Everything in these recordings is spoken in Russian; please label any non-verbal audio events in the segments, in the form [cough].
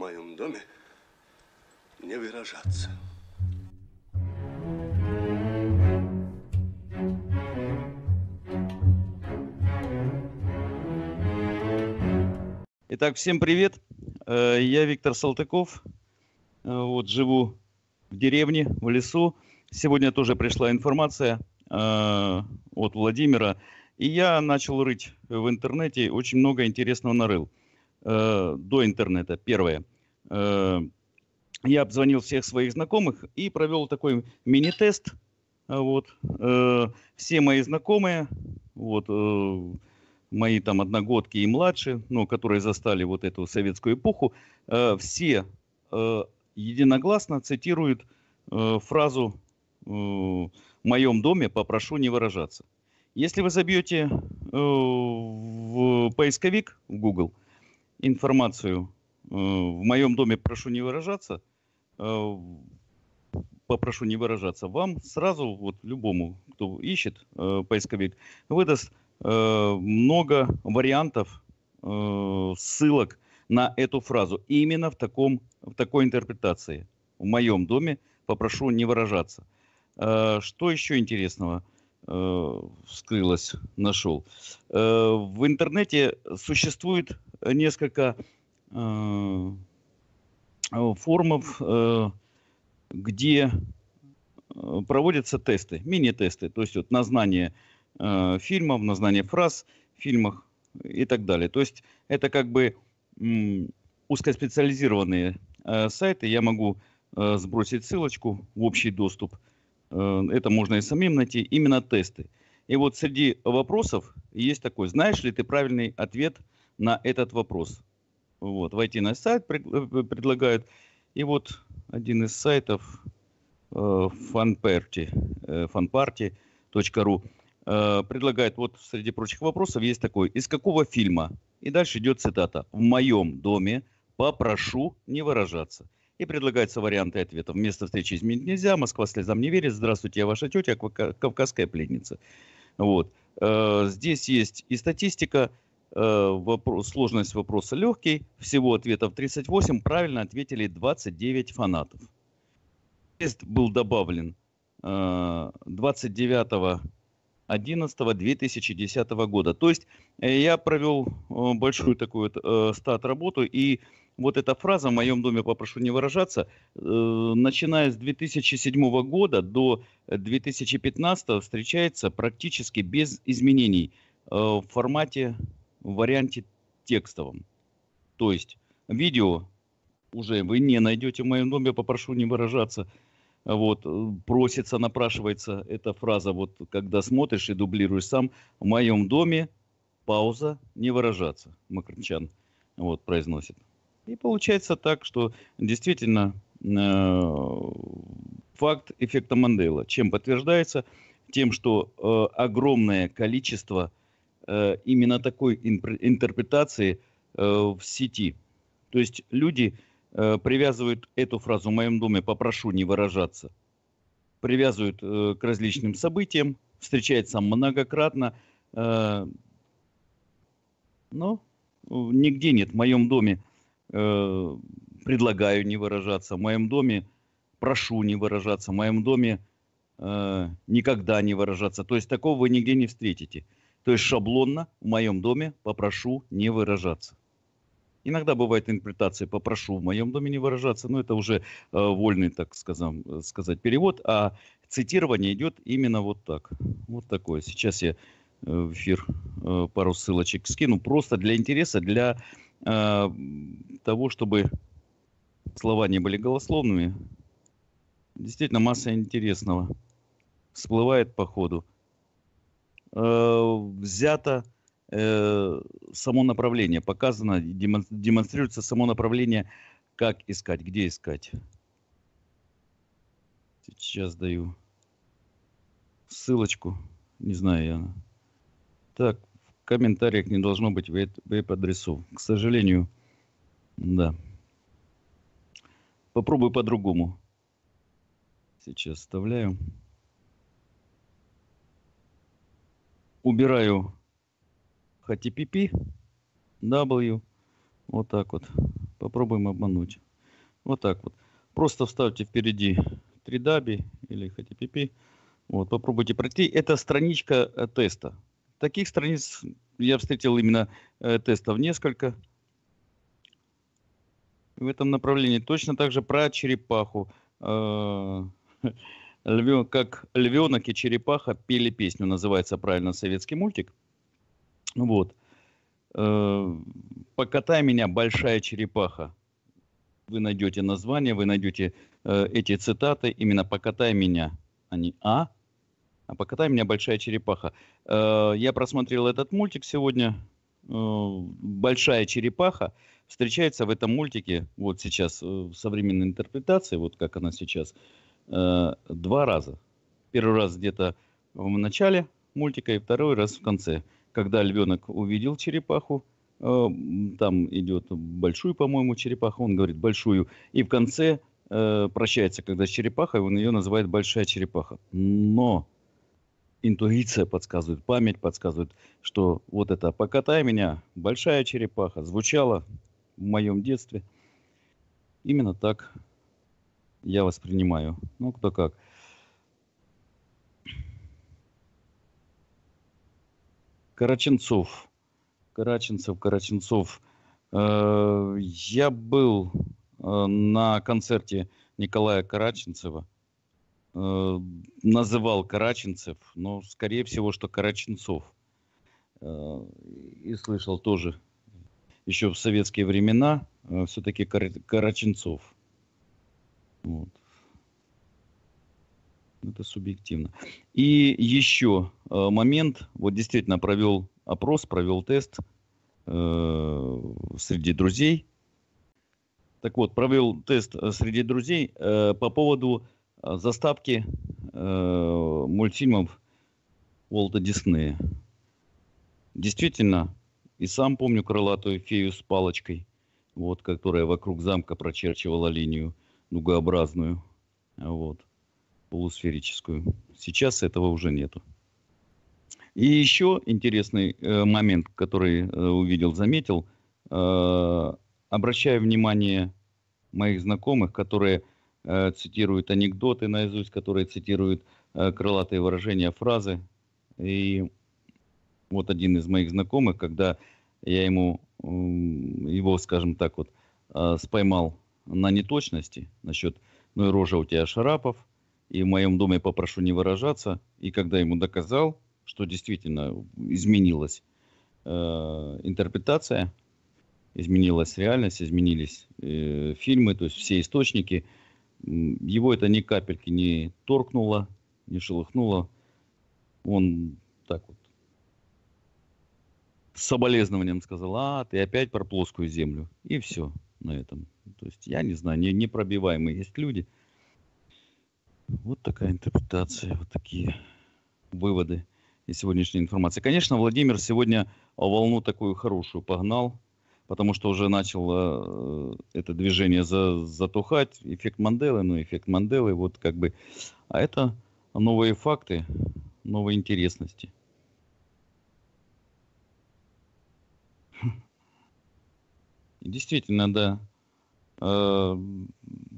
моем доме не выражаться. Итак, всем привет. Э, я Виктор Салтыков. Э, вот, живу в деревне, в лесу. Сегодня тоже пришла информация э, от Владимира. И я начал рыть в интернете, очень много интересного нарыл. Э, до интернета, первое. Э, я обзвонил всех своих знакомых и провел такой мини-тест. Э, вот, все мои знакомые, вот, мои там одногодки и младшие, но ну, которые застали вот эту советскую эпоху, все единогласно цитируют фразу в моем доме попрошу не выражаться. Если вы забьете в поисковик в Google информацию. Э, в моем доме прошу не выражаться, э, попрошу не выражаться. Вам сразу, вот любому, кто ищет э, поисковик, выдаст много вариантов ссылок на эту фразу. Именно в, таком, в такой интерпретации. В моем доме попрошу не выражаться. Что еще интересного вскрылось, нашел? В интернете существует несколько э, форумов, э, где э, проводятся тесты, мини-тесты, то есть вот на знание э, фильмов, на знание фраз в фильмах и так далее. То есть это как бы узкоспециализированные сайты, я могу сбросить ссылочку в общий доступ, это можно и самим найти, именно тесты. И вот среди вопросов есть такой, знаешь ли ты правильный ответ – на этот вопрос. Вот, войти на сайт предлагают. Э, и вот один из сайтов э, фанпарти, э, fanparty.ru э, предлагает, вот среди прочих вопросов есть такой, из какого фильма? И дальше идет цитата. В моем доме попрошу не выражаться. И предлагаются варианты ответов. Место встречи изменить нельзя, Москва слезам не верит, здравствуйте, я ваша тетя, кавказская пленница. Вот. Э, здесь есть и статистика, Э, вопрос, сложность вопроса легкий. Всего ответов 38, правильно ответили 29 фанатов. Тест был добавлен 29 11 2010 года. То есть э, я провел э, большую такую стат-работу, и вот эта фраза «в моем доме попрошу не выражаться», начиная с 2007 года до 2015 встречается практически без изменений в формате в варианте текстовом. То есть видео уже вы не найдете в моем доме, попрошу не выражаться. Вот, э, просится, напрашивается эта фраза, вот когда смотришь и дублируешь сам, в моем доме пауза, не выражаться, Макарчан вот, произносит. И получается так, что действительно э, факт эффекта Мандела, чем подтверждается, тем, что э, огромное количество Э, именно такой интерпретации э, в сети. То есть люди э, привязывают эту фразу «в моем доме попрошу не выражаться», привязывают к различным событиям, встречается многократно, но нигде нет. В моем доме предлагаю не выражаться, в моем доме прошу не выражаться, в моем доме никогда не выражаться. То есть такого вы нигде не встретите – то есть шаблонно в моем доме попрошу не выражаться. Иногда бывает интерпретация «попрошу в моем доме не выражаться», но это уже э, вольный, так сказать, сказать, перевод, а цитирование идет именно вот так. Вот такое. Сейчас я э, в эфир э, пару ссылочек скину, просто для интереса, для э, того, чтобы слова не были голословными. Действительно, масса интересного всплывает по ходу э, взято э, само направление, показано, демонстрируется само направление, как искать, где искать. Сейчас даю ссылочку, не знаю я. Так, в комментариях не должно быть веб-адресов. К сожалению, да. Попробую по-другому. Сейчас вставляю. убираю HTTP, W, вот так вот. Попробуем обмануть. Вот так вот. Просто вставьте впереди 3 даби или HTTP. Вот, попробуйте пройти. Это страничка э, теста. Таких страниц я встретил именно э, тестов несколько. В этом направлении. Точно так же про черепаху. Э, [laughs] льве, как львенок и черепаха пели песню, называется правильно советский мультик. Ну вот. Э, «Покатай меня, большая черепаха». Вы найдете название, вы найдете э, эти цитаты. Именно «покатай меня», а не «а», а «покатай меня, большая черепаха». Э, я просмотрел этот мультик сегодня. Э, «Большая черепаха» встречается в этом мультике, вот сейчас, э, в современной интерпретации, вот как она сейчас – э, два раза. Первый раз где-то в начале мультика и второй раз в конце. Когда львенок увидел черепаху, э, там идет большую, по-моему, черепаху, он говорит большую, и в конце э, прощается, когда с черепахой, он ее называет большая черепаха. Но интуиция подсказывает, память подсказывает, что вот это «покатай меня», «большая черепаха» звучало в моем детстве именно так – я воспринимаю. Ну, кто как. Караченцов. Караченцев, Караченцов. Э, я был э, на концерте Николая Караченцева. Э, называл Караченцев, но скорее всего, что Караченцов. И слышал тоже еще в советские времена все-таки Караченцов. Вот. Это субъективно. И еще э, момент. Вот действительно провел опрос, провел тест э, среди друзей. Так вот, провел тест э, среди друзей э, по поводу э, заставки э, мультфильмов Уолта Диснея. Действительно, и сам помню крылатую фею с палочкой, вот, которая вокруг замка прочерчивала линию. Э, дугообразную, вот, полусферическую. Сейчас этого уже нету. И еще интересный э, момент, который э, увидел, заметил, э, обращаю внимание моих знакомых, которые э, цитируют анекдоты наизусть, которые цитируют э, крылатые выражения, фразы. И вот один из моих знакомых, когда я ему, э, его, скажем так, вот э, споймал на неточности насчет «ну и рожа у тебя Шарапов», и в моем доме попрошу не выражаться. И когда ему доказал, что действительно изменилась э, интерпретация, изменилась реальность, изменились э, фильмы, то есть все источники, его это ни капельки не торкнуло, не шелыхнуло. Он так вот с соболезнованием сказал, а, ты опять про плоскую землю. И все на этом. Ну, то есть я не знаю, не, непробиваемые есть люди. Вот такая интерпретация, вот такие выводы из сегодняшней информации. Конечно, Владимир сегодня волну такую хорошую погнал, потому что уже начал э, это движение за, затухать. Эффект Манделы, ну эффект Манделы, вот как бы. А это новые факты, новые интересности. Хм. Действительно, да. Э,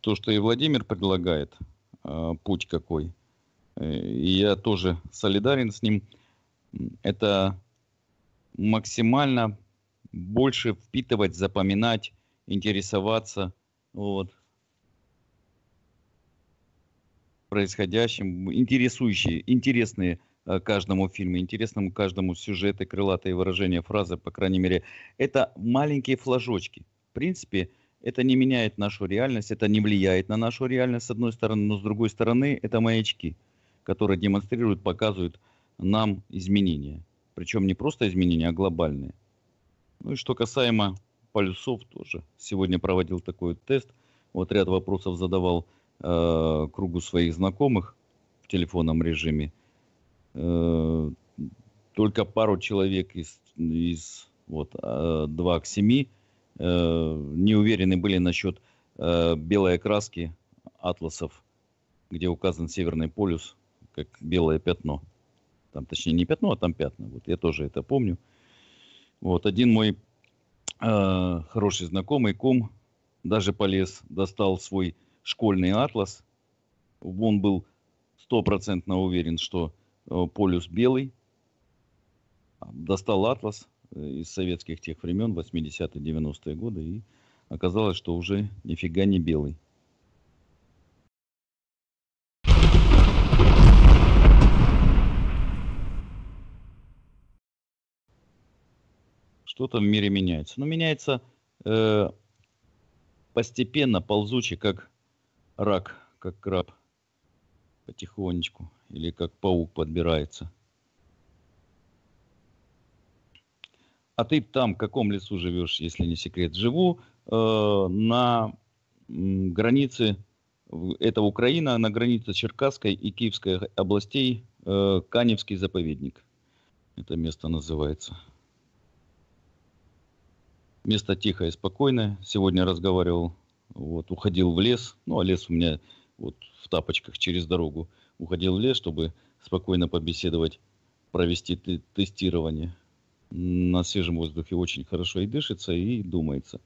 то, что и Владимир предлагает, э, путь какой, э, и я тоже солидарен с ним, это максимально больше впитывать, запоминать, интересоваться вот, происходящим, интересующие, интересные каждому фильму, интересному каждому сюжеты, крылатые выражения, фразы, по крайней мере. Это маленькие флажочки. В принципе, э, это не меняет нашу реальность, это не влияет на нашу реальность, с одной стороны, но с другой стороны, это маячки, которые демонстрируют, показывают нам изменения. Причем не просто изменения, а глобальные. Ну и что касаемо полюсов тоже. Сегодня проводил такой тест. Вот ряд вопросов задавал э, кругу своих знакомых в телефонном режиме. Э, только пару человек из, из вот, э, 2 к 7 Э, не уверены были насчет э, белой краски атласов, где указан Северный полюс как белое пятно. Там, точнее, не пятно, а там пятна. Вот я тоже это помню. Вот один мой э, хороший знакомый ком даже полез, достал свой школьный атлас. Он был стопроцентно уверен, что э, полюс белый. Достал атлас, Э, из советских тех времен, 80-е, 90-е годы, и оказалось, что уже нифига не белый. Что-то в мире меняется. Но ну, меняется э, постепенно, ползучий, как рак, как краб потихонечку, или как паук подбирается – а ты там в каком лесу живешь, если не секрет? Живу э, на границе, это Украина, на границе Черкасской и Киевской областей, э, Каневский заповедник. Это место называется. Место тихое, спокойное. Сегодня разговаривал, вот, уходил в лес. Ну, а лес у меня вот в тапочках через дорогу. Уходил в лес, чтобы спокойно побеседовать, провести тестирование на свежем воздухе очень хорошо и дышится, и думается.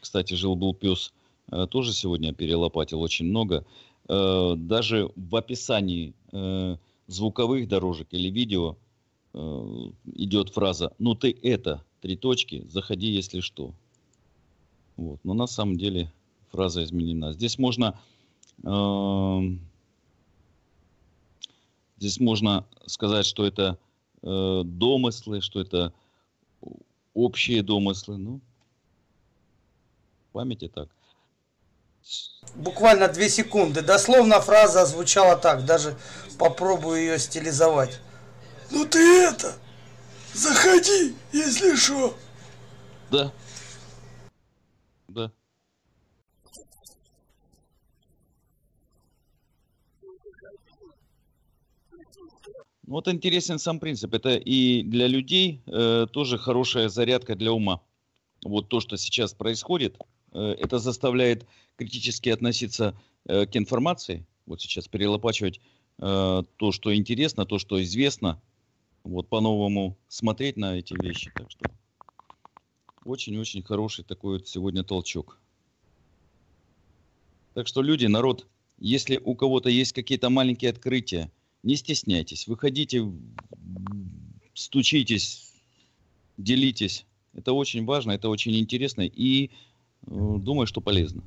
Кстати, жил-был пес э, тоже сегодня перелопатил очень много. Э, даже в описании э, звуковых дорожек или видео идет фраза «Ну ты это, три точки, заходи, если что». Вот. Но на самом деле фраза изменена. Здесь можно, здесь можно сказать, что это – э, домыслы, что это общие домыслы. Ну, в памяти так. Буквально две секунды. Дословно фраза звучала так, даже попробую ее стилизовать. Ну ты это, заходи, если что. Да, Ну, вот интересен сам принцип. Это и для людей э, тоже хорошая зарядка для ума. Вот то, что сейчас происходит, э, это заставляет критически относиться э, к информации. Вот сейчас перелопачивать э, то, что интересно, то, что известно. Вот по-новому смотреть на эти вещи. Так что очень-очень хороший такой вот сегодня толчок. Так что люди, народ, если у кого-то есть какие-то маленькие открытия, не стесняйтесь, выходите, стучитесь, делитесь. Это очень важно, это очень интересно и э, думаю, что полезно.